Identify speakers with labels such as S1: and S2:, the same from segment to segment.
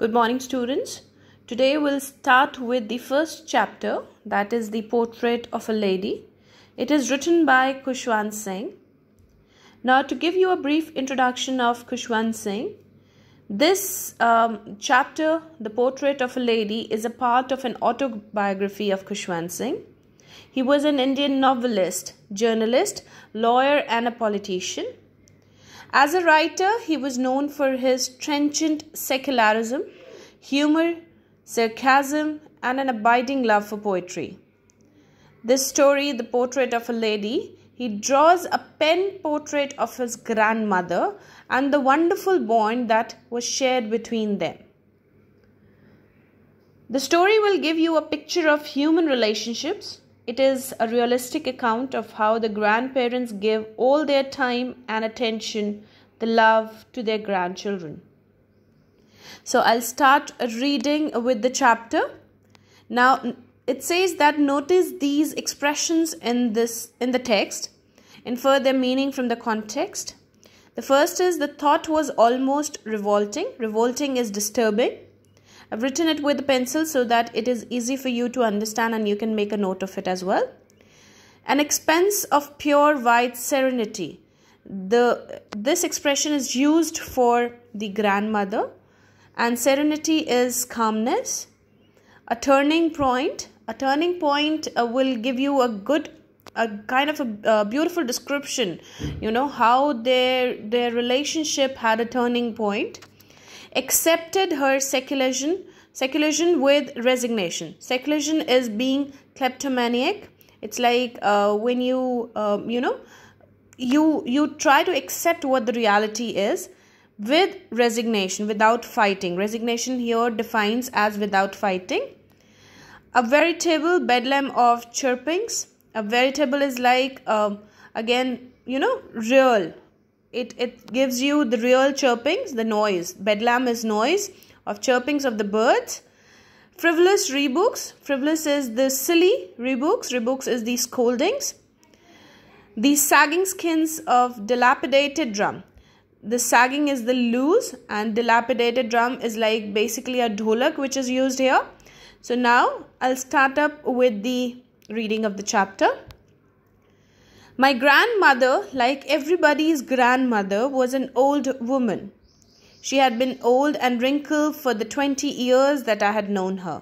S1: Good morning, students. Today we'll start with the first chapter, that is The Portrait of a Lady. It is written by Kushwan Singh. Now, to give you a brief introduction of Kushwan Singh, this um, chapter, The Portrait of a Lady, is a part of an autobiography of Kushwan Singh. He was an Indian novelist, journalist, lawyer, and a politician. As a writer, he was known for his trenchant secularism, humor, sarcasm, and an abiding love for poetry. This story, The Portrait of a Lady, he draws a pen portrait of his grandmother and the wonderful bond that was shared between them. The story will give you a picture of human relationships, it is a realistic account of how the grandparents give all their time and attention, the love to their grandchildren. So I'll start reading with the chapter. Now it says that notice these expressions in this in the text infer their meaning from the context. The first is the thought was almost revolting. Revolting is disturbing. I've written it with a pencil so that it is easy for you to understand and you can make a note of it as well. An expanse of pure white serenity. The, this expression is used for the grandmother and serenity is calmness. A turning point. A turning point uh, will give you a good a kind of a, beautiful description you know how their their relationship had a turning point accepted her seclusion with resignation. seclusion is being kleptomaniac. It's like uh, when you, um, you know, you you try to accept what the reality is with resignation, without fighting. Resignation here defines as without fighting. A veritable bedlam of chirpings. A veritable is like, um, again, you know, real it, it gives you the real chirpings, the noise. Bedlam is noise of chirpings of the birds. Frivolous rebooks. Frivolous is the silly rebooks. Rebooks is the scoldings. The sagging skins of dilapidated drum. The sagging is the loose and dilapidated drum is like basically a dholak which is used here. So now I'll start up with the reading of the chapter. My grandmother, like everybody's grandmother, was an old woman. She had been old and wrinkled for the 20 years that I had known her.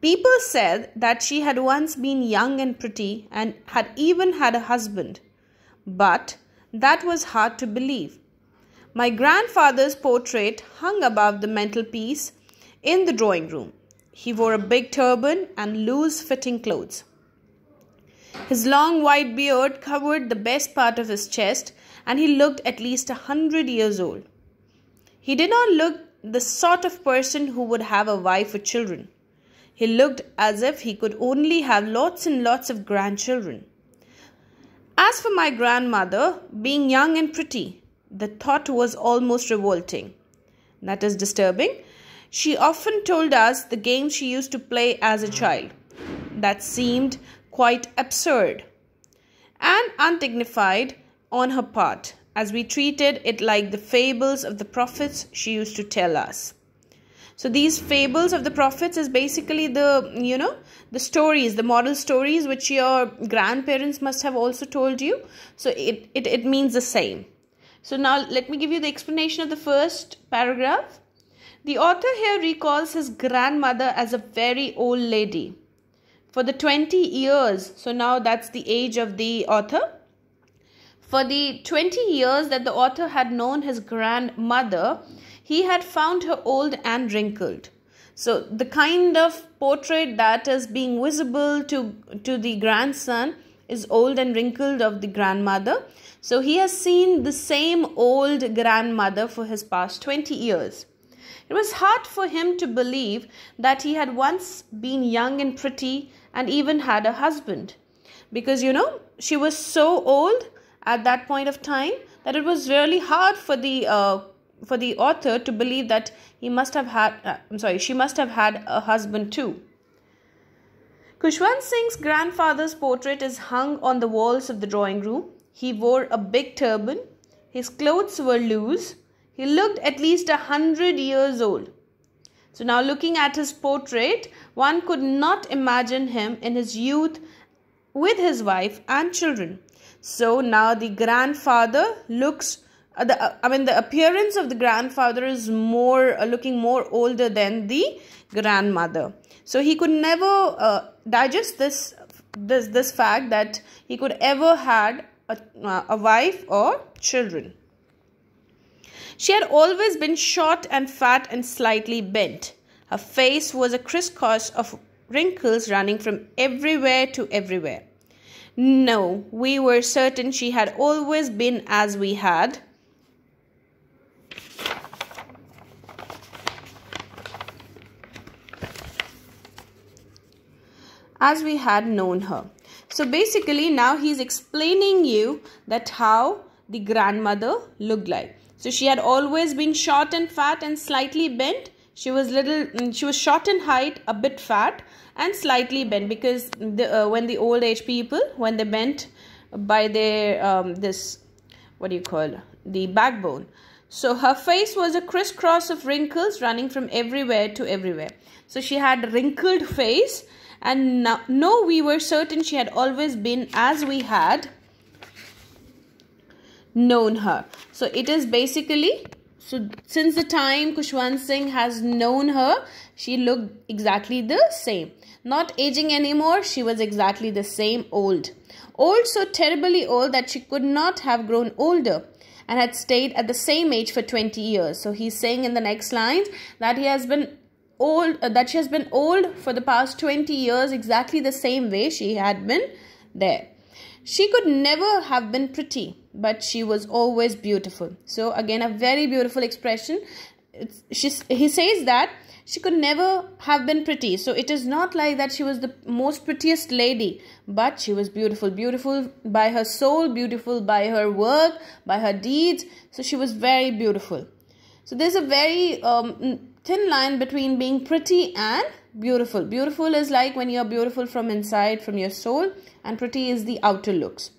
S1: People said that she had once been young and pretty and had even had a husband, but that was hard to believe. My grandfather's portrait hung above the mantelpiece in the drawing room. He wore a big turban and loose fitting clothes. His long white beard covered the best part of his chest, and he looked at least a hundred years old. He did not look the sort of person who would have a wife or children. He looked as if he could only have lots and lots of grandchildren. As for my grandmother, being young and pretty, the thought was almost revolting. That is disturbing. She often told us the games she used to play as a child. That seemed quite absurd and undignified on her part, as we treated it like the fables of the prophets she used to tell us. So these fables of the prophets is basically the, you know, the stories, the moral stories which your grandparents must have also told you. So it, it, it means the same. So now let me give you the explanation of the first paragraph. The author here recalls his grandmother as a very old lady for the 20 years so now that's the age of the author for the 20 years that the author had known his grandmother he had found her old and wrinkled so the kind of portrait that is being visible to to the grandson is old and wrinkled of the grandmother so he has seen the same old grandmother for his past 20 years it was hard for him to believe that he had once been young and pretty and even had a husband. Because, you know, she was so old at that point of time that it was really hard for the uh, for the author to believe that he must have had uh, I'm sorry she must have had a husband too. Kushwant Singh's grandfather's portrait is hung on the walls of the drawing room. He wore a big turban. His clothes were loose he looked at least a hundred years old. So now looking at his portrait, one could not imagine him in his youth with his wife and children. So now the grandfather looks uh, the, uh, I mean the appearance of the grandfather is more uh, looking more older than the grandmother. So he could never uh, digest this this this fact that he could ever had a, uh, a wife or children. She had always been short and fat and slightly bent. Her face was a crisscross of wrinkles running from everywhere to everywhere. No, we were certain she had always been as we had. as we had known her. So basically now he's explaining you that how the grandmother looked like. So she had always been short and fat and slightly bent. She was little, mm, she was short in height, a bit fat and slightly bent because the, uh, when the old age people, when they bent by their, um, this, what do you call, the backbone. So her face was a crisscross of wrinkles running from everywhere to everywhere. So she had wrinkled face and no, no we were certain she had always been as we had known her. So it is basically, so since the time Kushwan Singh has known her, she looked exactly the same. Not aging anymore, she was exactly the same old. Old, so terribly old that she could not have grown older and had stayed at the same age for 20 years. So he's saying in the next lines that he has been old, uh, that she has been old for the past 20 years exactly the same way she had been there. She could never have been pretty, but she was always beautiful. So, again, a very beautiful expression. It's, she, he says that she could never have been pretty. So, it is not like that she was the most prettiest lady, but she was beautiful. Beautiful by her soul, beautiful by her work, by her deeds. So, she was very beautiful. So, there's a very um, thin line between being pretty and beautiful. Beautiful is like when you're beautiful from inside, from your soul, and pretty is the outer looks.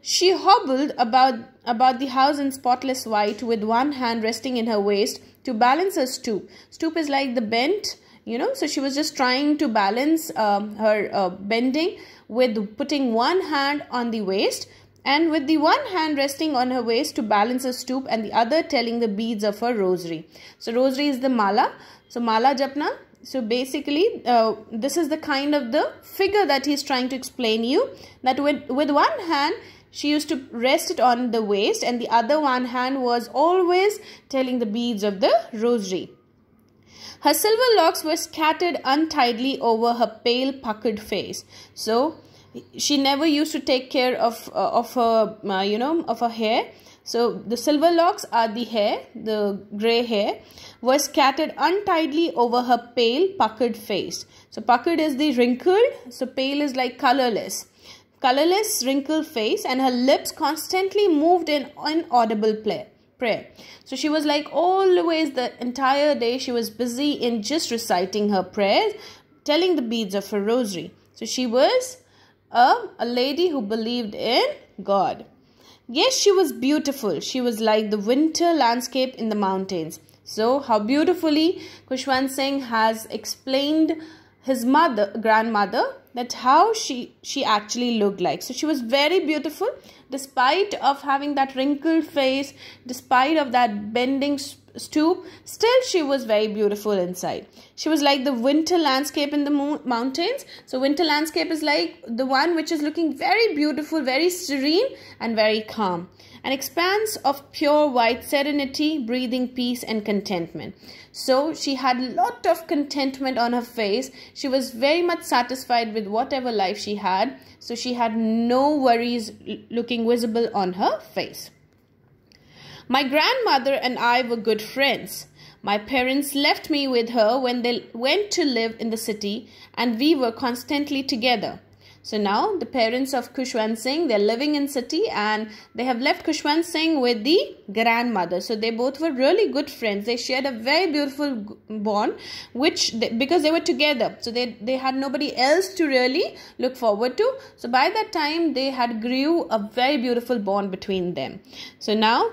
S1: She hobbled about, about the house in spotless white with one hand resting in her waist to balance her stoop. Stoop is like the bent, you know, so she was just trying to balance um, her uh, bending with putting one hand on the waist and with the one hand resting on her waist to balance her stoop and the other telling the beads of her rosary. So rosary is the mala. So mala japna so basically, uh, this is the kind of the figure that he's trying to explain you. That with, with one hand, she used to rest it on the waist and the other one hand was always telling the beads of the rosary. Her silver locks were scattered untidily over her pale puckered face. So she never used to take care of, uh, of her, uh, you know, of her hair so the silver locks are the hair, the grey hair, were scattered untidily over her pale, puckered face. So puckered is the wrinkled, so pale is like colorless. Colorless, wrinkled face and her lips constantly moved in inaudible play, prayer. So she was like always the entire day she was busy in just reciting her prayers, telling the beads of her rosary. So she was a, a lady who believed in God. Yes, she was beautiful. She was like the winter landscape in the mountains. So, how beautifully Kushwan Singh has explained his mother, grandmother, that how she she actually looked like. So she was very beautiful, despite of having that wrinkled face, despite of that bending stoop. Still, she was very beautiful inside. She was like the winter landscape in the mountains. So, winter landscape is like the one which is looking very beautiful, very serene, and very calm. An expanse of pure white serenity, breathing peace and contentment. So, she had a lot of contentment on her face. She was very much satisfied with whatever life she had. So, she had no worries looking visible on her face. My grandmother and I were good friends. My parents left me with her when they went to live in the city and we were constantly together. So now the parents of Kushwan Singh, they're living in city and they have left Kushwan Singh with the grandmother. So they both were really good friends. They shared a very beautiful bond which they, because they were together. So they, they had nobody else to really look forward to. So by that time they had grew a very beautiful bond between them. So now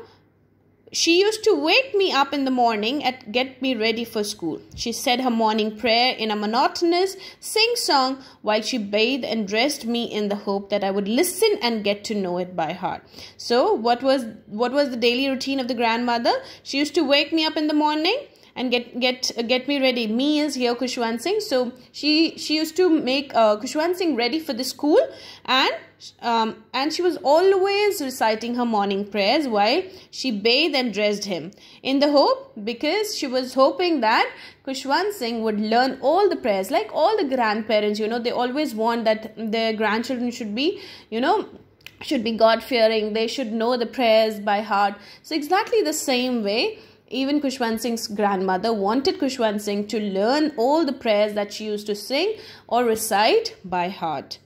S1: she used to wake me up in the morning and get me ready for school. She said her morning prayer in a monotonous sing song while she bathed and dressed me in the hope that I would listen and get to know it by heart. So, what was what was the daily routine of the grandmother? She used to wake me up in the morning and get get get me ready. Me is here Kushwan Singh. So she she used to make uh, Kushwan Singh ready for the school and um, and she was always reciting her morning prayers while she bathed and dressed him in the hope because she was hoping that Kushwan Singh would learn all the prayers like all the grandparents you know they always want that their grandchildren should be you know should be God fearing they should know the prayers by heart so exactly the same way even Kushwan Singh's grandmother wanted Kushwan Singh to learn all the prayers that she used to sing or recite by heart.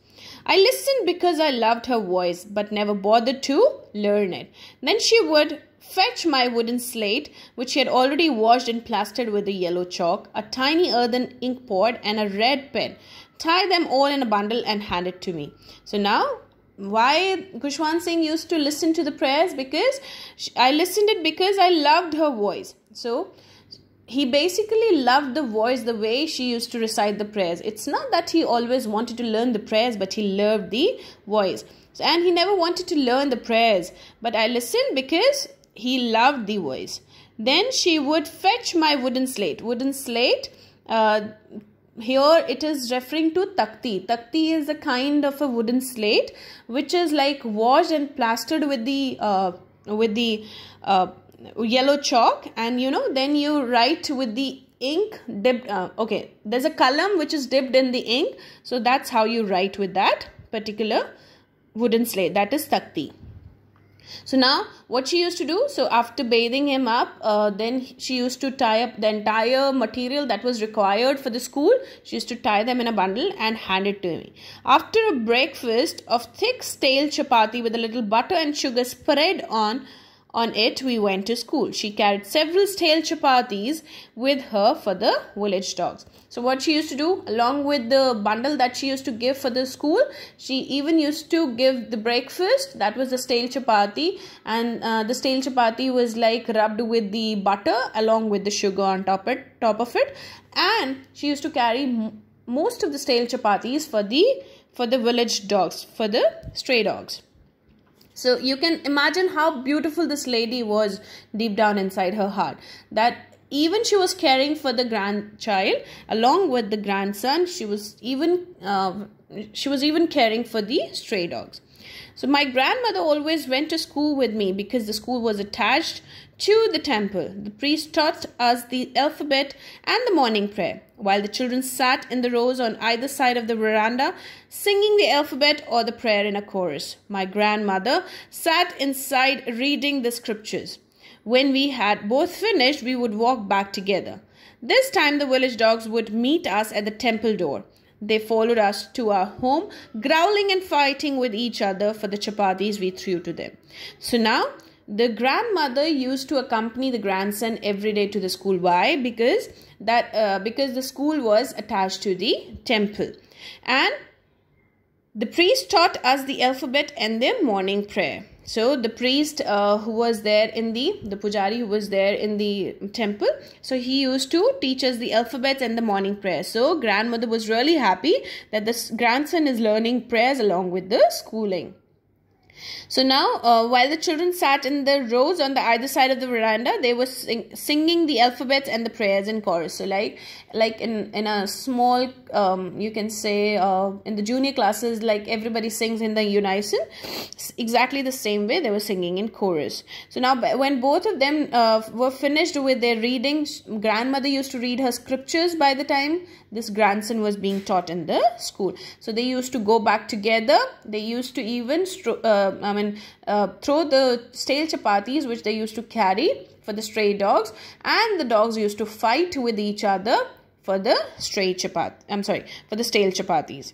S1: I listened because I loved her voice but never bothered to learn it. Then she would fetch my wooden slate, which she had already washed and plastered with a yellow chalk, a tiny earthen ink pot, and a red pen. Tie them all in a bundle and hand it to me. So now why Gushwan Singh used to listen to the prayers because she, I listened it because I loved her voice. So he basically loved the voice the way she used to recite the prayers. It's not that he always wanted to learn the prayers, but he loved the voice. So, and he never wanted to learn the prayers, but I listened because he loved the voice. Then she would fetch my wooden slate. Wooden slate uh, here it is referring to takti. Takti is a kind of a wooden slate which is like washed and plastered with the uh, with the uh, yellow chalk and you know then you write with the ink dipped uh, okay there's a column which is dipped in the ink so that's how you write with that particular wooden slate that is takti so now what she used to do so after bathing him up uh, then she used to tie up the entire material that was required for the school she used to tie them in a bundle and hand it to me after a breakfast of thick stale chapati with a little butter and sugar spread on on it, we went to school. She carried several stale chapatis with her for the village dogs. So, what she used to do, along with the bundle that she used to give for the school, she even used to give the breakfast that was the stale chapati, and uh, the stale chapati was like rubbed with the butter along with the sugar on top it, top of it, and she used to carry most of the stale chapatis for the for the village dogs for the stray dogs. So you can imagine how beautiful this lady was deep down inside her heart. That even she was caring for the grandchild along with the grandson. She was even uh, she was even caring for the stray dogs. So my grandmother always went to school with me because the school was attached to the temple. The priest taught us the alphabet and the morning prayer, while the children sat in the rows on either side of the veranda, singing the alphabet or the prayer in a chorus. My grandmother sat inside reading the scriptures. When we had both finished, we would walk back together. This time the village dogs would meet us at the temple door. They followed us to our home, growling and fighting with each other for the chapatis we threw to them. So now, the grandmother used to accompany the grandson every day to the school. Why? Because that uh, because the school was attached to the temple, and the priest taught us the alphabet and their morning prayer so the priest uh, who was there in the the pujari who was there in the temple so he used to teach us the alphabets and the morning prayer so grandmother was really happy that the grandson is learning prayers along with the schooling so now, uh, while the children sat in their rows on the either side of the veranda, they were sing singing the alphabets and the prayers in chorus. So like, like in in a small, um, you can say, uh, in the junior classes, like everybody sings in the unison, exactly the same way they were singing in chorus. So now, when both of them uh, were finished with their readings, grandmother used to read her scriptures by the time this grandson was being taught in the school. So they used to go back together. They used to even, uh, mean mean, uh, throw the stale chapatis which they used to carry for the stray dogs, and the dogs used to fight with each other for the stray chapati. I'm sorry, for the stale chapatis.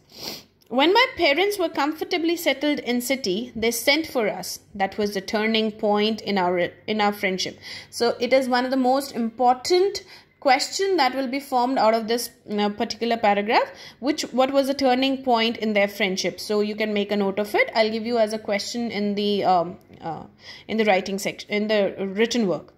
S1: When my parents were comfortably settled in city, they sent for us. That was the turning point in our in our friendship. So it is one of the most important question that will be formed out of this uh, particular paragraph which what was the turning point in their friendship so you can make a note of it i'll give you as a question in the um, uh, in the writing section in the written work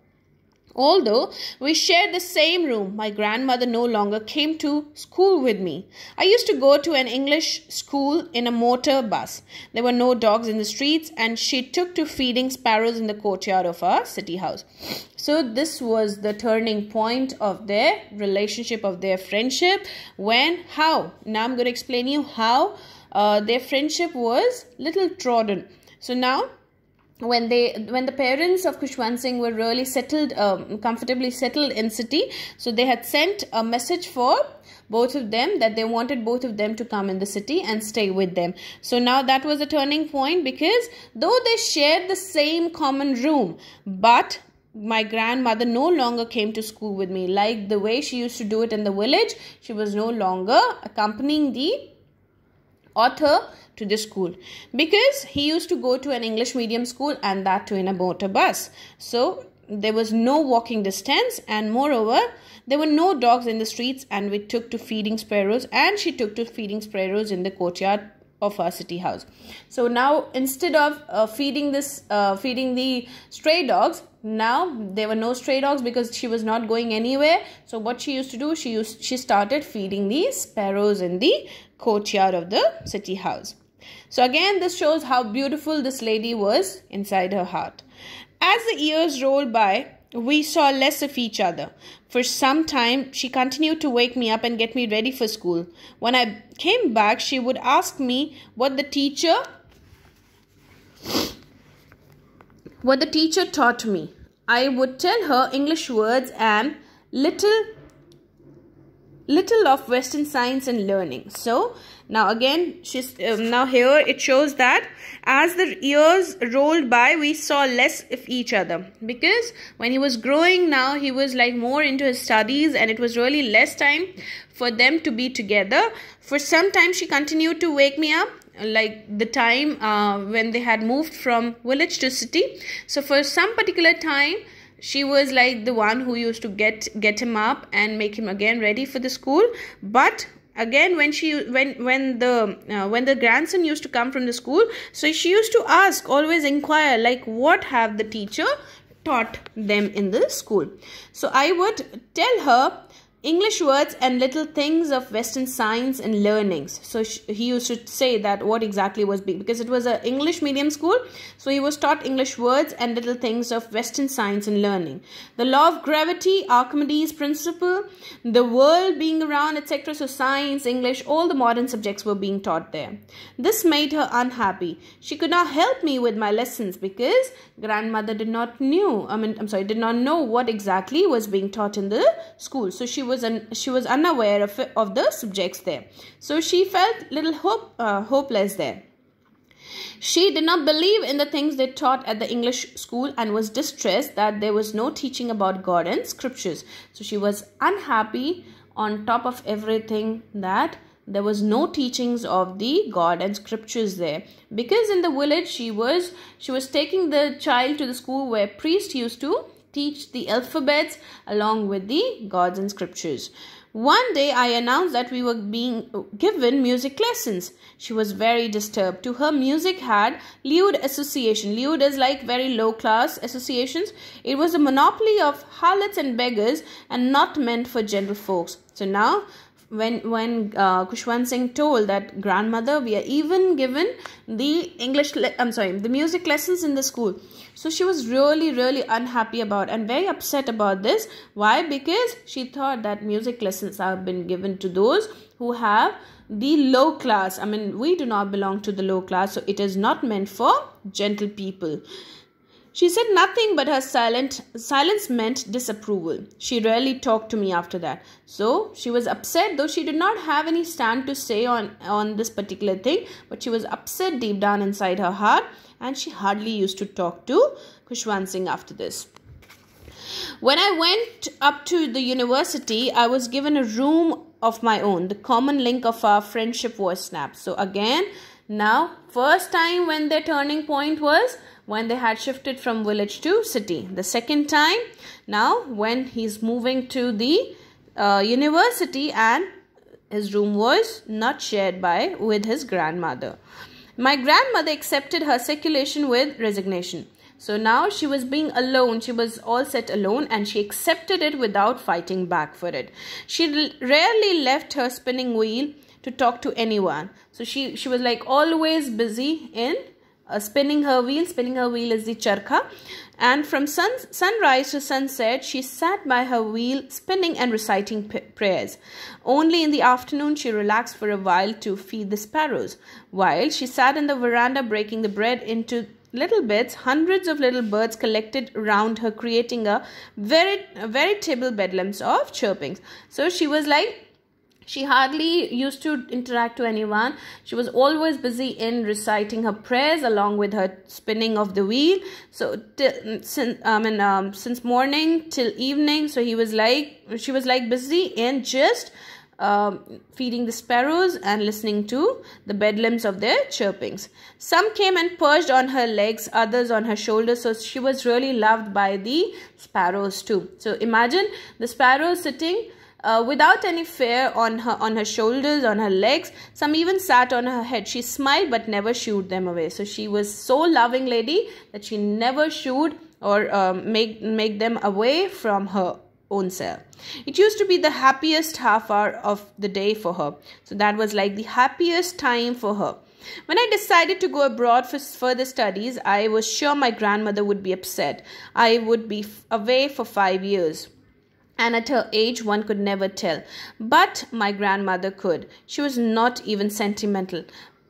S1: Although we shared the same room, my grandmother no longer came to school with me. I used to go to an English school in a motor bus. There were no dogs in the streets, and she took to feeding sparrows in the courtyard of our city house. So, this was the turning point of their relationship, of their friendship. When, how? Now, I'm going to explain you how uh, their friendship was little trodden. So, now when they when the parents of Kushwan Singh were really settled um, comfortably settled in city so they had sent a message for both of them that they wanted both of them to come in the city and stay with them so now that was a turning point because though they shared the same common room but my grandmother no longer came to school with me like the way she used to do it in the village she was no longer accompanying the author to the school because he used to go to an English medium school and that too in a motor bus. So there was no walking distance and moreover there were no dogs in the streets and we took to feeding sparrows and she took to feeding sparrows in the courtyard of our city house so now instead of uh, feeding this uh, feeding the stray dogs now there were no stray dogs because she was not going anywhere so what she used to do she used she started feeding the sparrows in the courtyard of the city house. So again, this shows how beautiful this lady was inside her heart. As the years rolled by, we saw less of each other. For some time, she continued to wake me up and get me ready for school. When I came back, she would ask me what the teacher what the teacher taught me. I would tell her English words and little little of western science and learning so now again she's um, now here it shows that as the years rolled by we saw less of each other because when he was growing now he was like more into his studies and it was really less time for them to be together for some time she continued to wake me up like the time uh, when they had moved from village to city so for some particular time she was like the one who used to get get him up and make him again ready for the school but again when she when when the uh, when the grandson used to come from the school so she used to ask always inquire like what have the teacher taught them in the school so i would tell her English words and little things of Western science and learnings. So he used to say that what exactly was being, because it was an English medium school. So he was taught English words and little things of Western science and learning. The law of gravity, Archimedes' principle, the world being around, etc. So science, English, all the modern subjects were being taught there. This made her unhappy. She could not help me with my lessons because grandmother did not knew, I mean, I'm sorry, did not know what exactly was being taught in the school. So she was was un, she was unaware of, of the subjects there. So she felt little hope, uh, hopeless there. She did not believe in the things they taught at the English school and was distressed that there was no teaching about God and scriptures. So she was unhappy on top of everything that there was no teachings of the god and scriptures there because in the village she was she was taking the child to the school where priest used to teach the alphabets along with the gods and scriptures. One day I announced that we were being given music lessons. She was very disturbed. To her, music had lewd association. Lewd is like very low class associations. It was a monopoly of harlots and beggars and not meant for gentle folks. So now when when uh, Kushwan Singh told that grandmother we are even given the English I'm sorry the music lessons in the school so she was really really unhappy about and very upset about this why because she thought that music lessons have been given to those who have the low class I mean we do not belong to the low class so it is not meant for gentle people she said nothing, but her silent silence meant disapproval. She rarely talked to me after that. So she was upset, though she did not have any stand to say on, on this particular thing. But she was upset deep down inside her heart, and she hardly used to talk to Kushwan Singh after this. When I went up to the university, I was given a room of my own. The common link of our friendship was snapped. So again, now first time when their turning point was when they had shifted from village to city. The second time, now when he's moving to the uh, university and his room was not shared by with his grandmother. My grandmother accepted her circulation with resignation. So now she was being alone, she was all set alone, and she accepted it without fighting back for it. She rarely left her spinning wheel to talk to anyone. So she, she was like always busy in uh, spinning her wheel. Spinning her wheel is the charkha. And from sun, sunrise to sunset, she sat by her wheel, spinning and reciting prayers. Only in the afternoon, she relaxed for a while to feed the sparrows. While she sat in the veranda, breaking the bread into little bits, hundreds of little birds collected round her, creating a veritable bedlam of chirpings. So she was like she hardly used to interact to anyone. She was always busy in reciting her prayers along with her spinning of the wheel. So since I mean um, since morning till evening, so he was like she was like busy in just um, feeding the sparrows and listening to the bedlams of their chirpings. Some came and perched on her legs, others on her shoulders, so she was really loved by the sparrows too. So imagine the sparrows sitting uh, without any fear on her on her shoulders on her legs some even sat on her head she smiled but never shooed them away so she was so loving lady that she never shooed or um, make make them away from her own self it used to be the happiest half hour of the day for her so that was like the happiest time for her when I decided to go abroad for further studies, I was sure my grandmother would be upset. I would be away for five years and at her age one could never tell but my grandmother could she was not even sentimental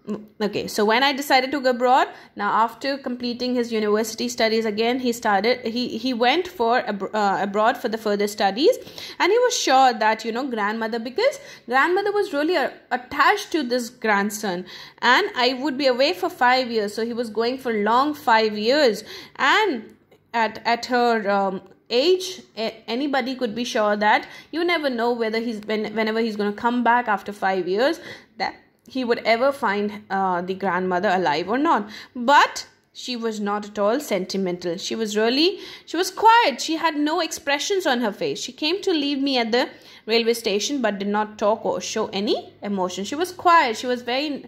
S1: mm, okay so when i decided to go abroad now after completing his university studies again he started he he went for ab- uh, abroad for the further studies and he was sure that you know grandmother because grandmother was really a- attached to this grandson and i would be away for 5 years so he was going for long 5 years and at at her um, age anybody could be sure that you never know whether he's when, whenever he's going to come back after 5 years that he would ever find uh, the grandmother alive or not but she was not at all sentimental she was really she was quiet she had no expressions on her face she came to leave me at the railway station but did not talk or show any emotion she was quiet she was very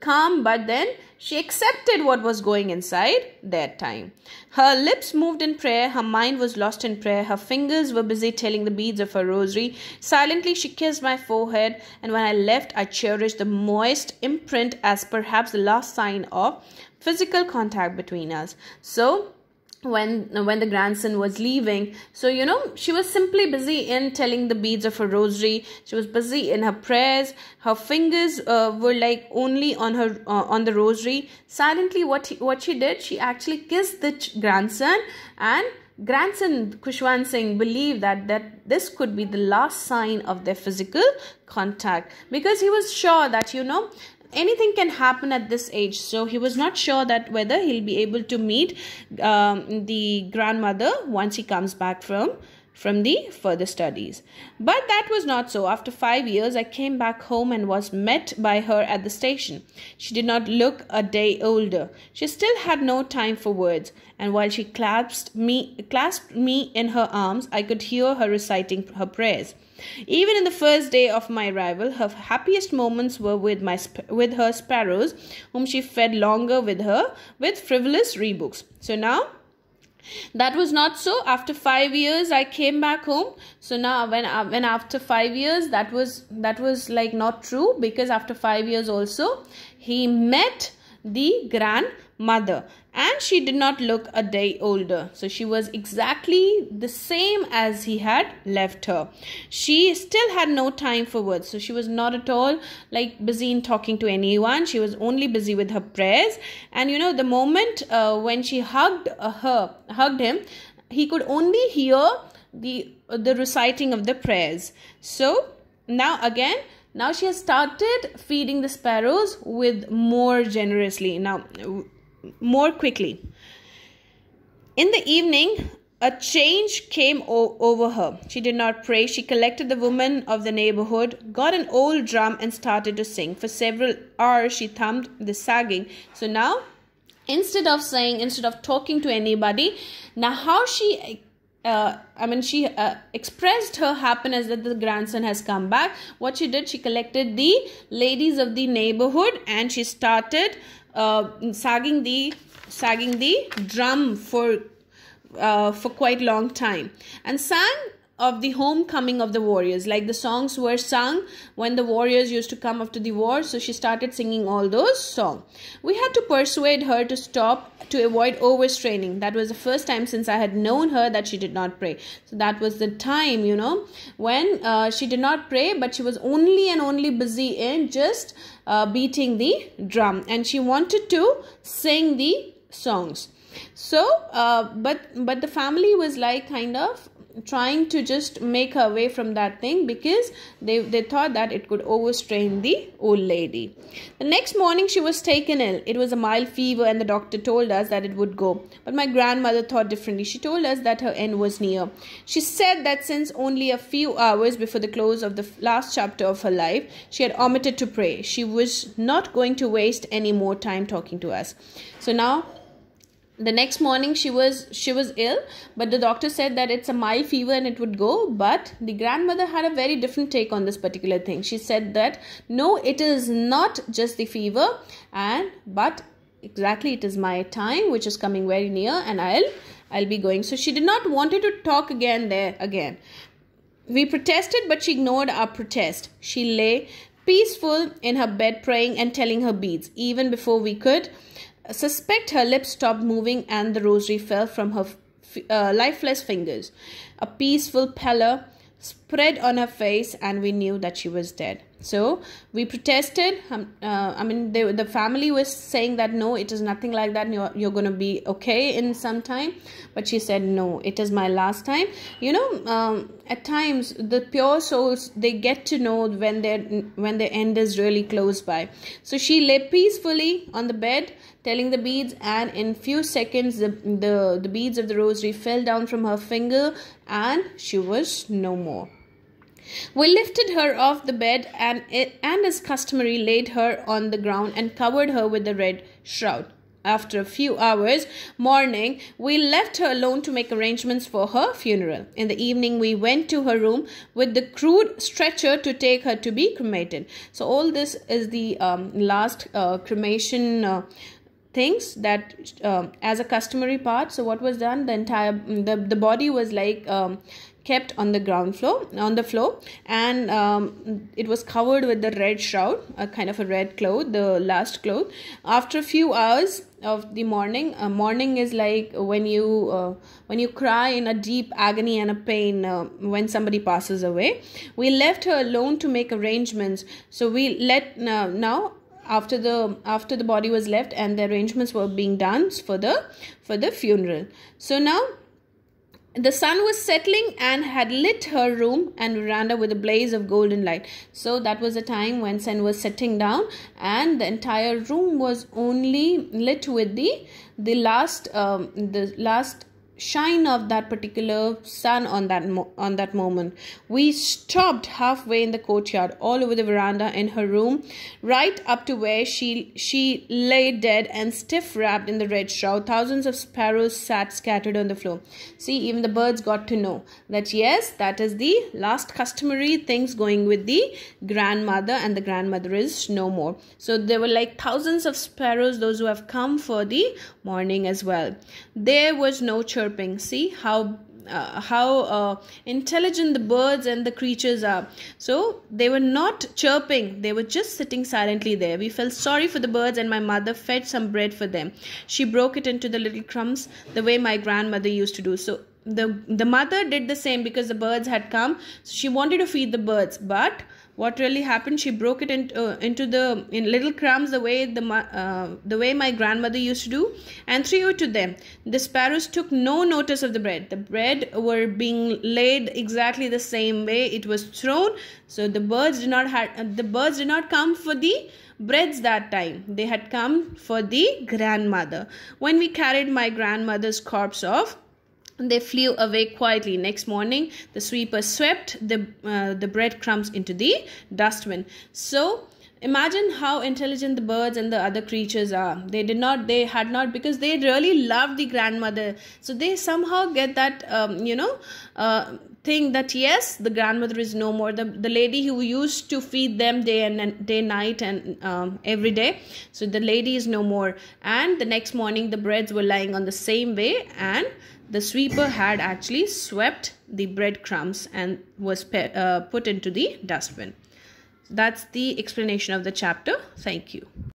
S1: calm but then she accepted what was going inside that time. Her lips moved in prayer, her mind was lost in prayer, her fingers were busy telling the beads of her rosary. Silently, she kissed my forehead, and when I left, I cherished the moist imprint as perhaps the last sign of physical contact between us. So, when when the grandson was leaving so you know she was simply busy in telling the beads of her rosary she was busy in her prayers her fingers uh, were like only on her uh, on the rosary silently what he, what she did she actually kissed the grandson and grandson Kushwan Singh believed that that this could be the last sign of their physical contact because he was sure that you know anything can happen at this age so he was not sure that whether he'll be able to meet um, the grandmother once he comes back from from the further studies but that was not so after 5 years i came back home and was met by her at the station she did not look a day older she still had no time for words and while she clasped me clasped me in her arms i could hear her reciting her prayers even in the first day of my arrival, her happiest moments were with, my with her sparrows, whom she fed longer with her with frivolous rebooks. So now, that was not so after 5 years i came back home so now when uh, when after 5 years that was that was like not true because after 5 years also he met the grandmother and she did not look a day older. So she was exactly the same as he had left her. She still had no time for words. So she was not at all like busy in talking to anyone. She was only busy with her prayers. And you know, the moment uh, when she hugged uh, her, hugged him, he could only hear the uh, the reciting of the prayers. So now again. Now she has started feeding the sparrows with more generously. Now more quickly. In the evening, a change came over her. She did not pray. She collected the women of the neighborhood, got an old drum, and started to sing. For several hours, she thumbed the sagging. So now, instead of saying, instead of talking to anybody, now how she uh, I mean, she uh, expressed her happiness that the grandson has come back. What she did, she collected the ladies of the neighborhood and she started uh, sagging the sagging the drum for uh, for quite long time and sang of the homecoming of the warriors like the songs were sung when the warriors used to come after the war so she started singing all those songs we had to persuade her to stop to avoid overstraining that was the first time since i had known her that she did not pray so that was the time you know when uh, she did not pray but she was only and only busy in just uh, beating the drum and she wanted to sing the songs so uh, but but the family was like kind of trying to just make her away from that thing because they, they thought that it could overstrain the old lady. The next morning, she was taken ill. It was a mild fever, and the doctor told us that it would go. But my grandmother thought differently. She told us that her end was near. She said that since only a few hours before the close of the last chapter of her life, she had omitted to pray. She was not going to waste any more time talking to us. So now the next morning she was she was ill but the doctor said that it's a mild fever and it would go but the grandmother had a very different take on this particular thing she said that no it is not just the fever and but exactly it is my time which is coming very near and i'll i'll be going so she did not wanted to talk again there again we protested but she ignored our protest she lay peaceful in her bed praying and telling her beads even before we could suspect her lips stopped moving and the rosary fell from her uh, lifeless fingers. A peaceful pallor spread on her face, and we knew that she was dead so we protested um, uh, i mean they, the family was saying that no it is nothing like that you're, you're going to be okay in some time but she said no it is my last time you know um, at times the pure souls they get to know when their when their end is really close by so she lay peacefully on the bed telling the beads and in few seconds the, the, the beads of the rosary fell down from her finger and she was no more we lifted her off the bed and, and as customary, laid her on the ground and covered her with the red shroud. After a few hours, morning, we left her alone to make arrangements for her funeral. In the evening, we went to her room with the crude stretcher to take her to be cremated. So, all this is the um, last uh, cremation. Uh, things that um, as a customary part so what was done the entire the, the body was like um, kept on the ground floor on the floor and um, it was covered with the red shroud a kind of a red cloth the last cloth after a few hours of the morning uh, morning is like when you uh, when you cry in a deep agony and a pain uh, when somebody passes away we left her alone to make arrangements so we let now, uh, now after the after the body was left and the arrangements were being done for the for the funeral so now the sun was settling and had lit her room and veranda with a blaze of golden light. So that was a time when sun was setting down, and the entire room was only lit with the the last um, the last shine of that particular sun on that on that moment we stopped halfway in the courtyard all over the veranda in her room right up to where she she lay dead and stiff wrapped in the red shroud thousands of sparrows sat scattered on the floor see even the birds got to know that yes that is the last customary things going with the grandmother and the grandmother is no more so there were like thousands of sparrows those who have come for the morning as well there was no chirp chirping see how uh, how uh, intelligent the birds and the creatures are. So they were not chirping, they were just sitting silently there. We felt sorry for the birds, and my mother fed some bread for them. She broke it into the little crumbs the way my grandmother used to do. So the, the mother did the same because the birds had come. So she wanted to feed the birds, but what really happened she broke it in, uh, into the in little crumbs the way the uh, the way my grandmother used to do and threw it to them the sparrows took no notice of the bread the bread were being laid exactly the same way it was thrown so the birds did not had uh, the birds did not come for the breads that time they had come for the grandmother when we carried my grandmother's corpse off they flew away quietly. Next morning, the sweeper swept the, uh, the breadcrumbs into the dustbin. So, imagine how intelligent the birds and the other creatures are they did not they had not because they really loved the grandmother so they somehow get that um, you know uh, think that yes the grandmother is no more the, the lady who used to feed them day and day night and um, every day so the lady is no more and the next morning the breads were lying on the same way and the sweeper had actually swept the breadcrumbs and was uh, put into the dustbin that's the explanation of the chapter thank you